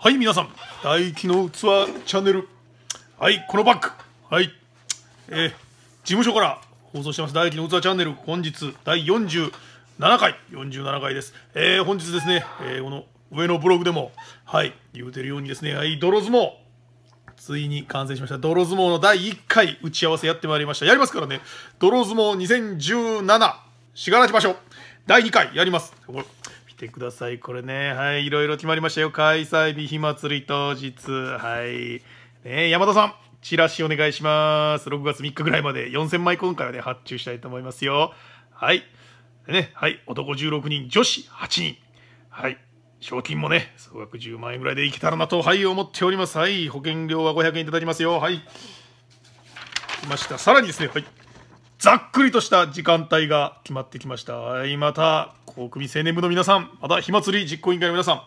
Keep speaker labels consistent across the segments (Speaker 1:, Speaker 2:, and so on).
Speaker 1: はい、皆さん、大輝の器チャンネル。はい、このバッグ。はい、えー、事務所から放送してます、大輝の器チャンネル。本日、第47回、47回です。えー、本日ですね、えー、この上のブログでも、はい、言うてるようにですね、はい、泥相撲。ついに完成しました。泥相撲の第1回打ち合わせやってまいりました。やりますからね、泥相撲2017、しがらきましょう。第2回やります。てください。これね、はい、いろいろ決まりましたよ。開催日、火祭り当日。はい。ね、山田さん、チラシお願いします。6月3日ぐらいまで4000枚今回はね、発注したいと思いますよ。はい。ね、はい、男16人、女子8人。はい。賞金もね、総額10万円ぐらいでいけたらなと、はい、思っております。はい、保険料は500円いただきますよ。はい。ました。さらにですね、はい。ざっくりとした時間帯が決まってきました。また、国民青年部の皆さん、また、火祭り実行委員会の皆さん、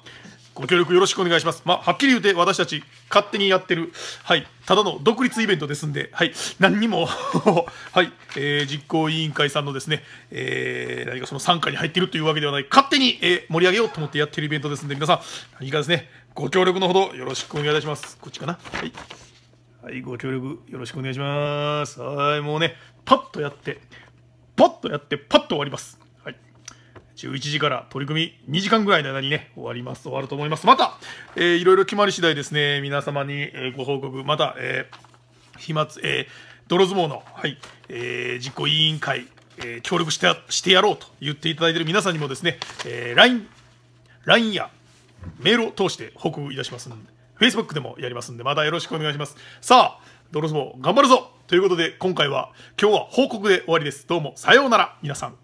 Speaker 1: ご協力よろしくお願いします。まあ、はっきり言うて、私たち、勝手にやってる、はい、ただの独立イベントですんで、はい、何にも はい、えー、実行委員会さんのですね、えー、何かその参加に入っているというわけではない、勝手に、えー、盛り上げようと思ってやってるイベントですんで、皆さん、何かですね、ご協力のほどよろしくお願いいたします。こっちかな。はい。はい、ご協力よろしくお願いします。はい、もうね、パッとやって、パッとやって、パッと終わります。はい。11時から取り組み2時間ぐらいの間にね、終わります。終わると思います。また、えー、いろいろ決まり次第ですね、皆様に、えー、ご報告、また、えー、飛沫、えー、泥相撲の、はい、えー、実行委員会、えー、協力してしてやろうと言っていただいている皆さんにもですね、えー、LINE、LINE やメールを通して報告いたしますので、Facebook でもやりますんで、またよろしくお願いします。さあ、ドロスボ頑張るぞということで、今回は、今日は報告で終わりです。どうも、さようなら、皆さん。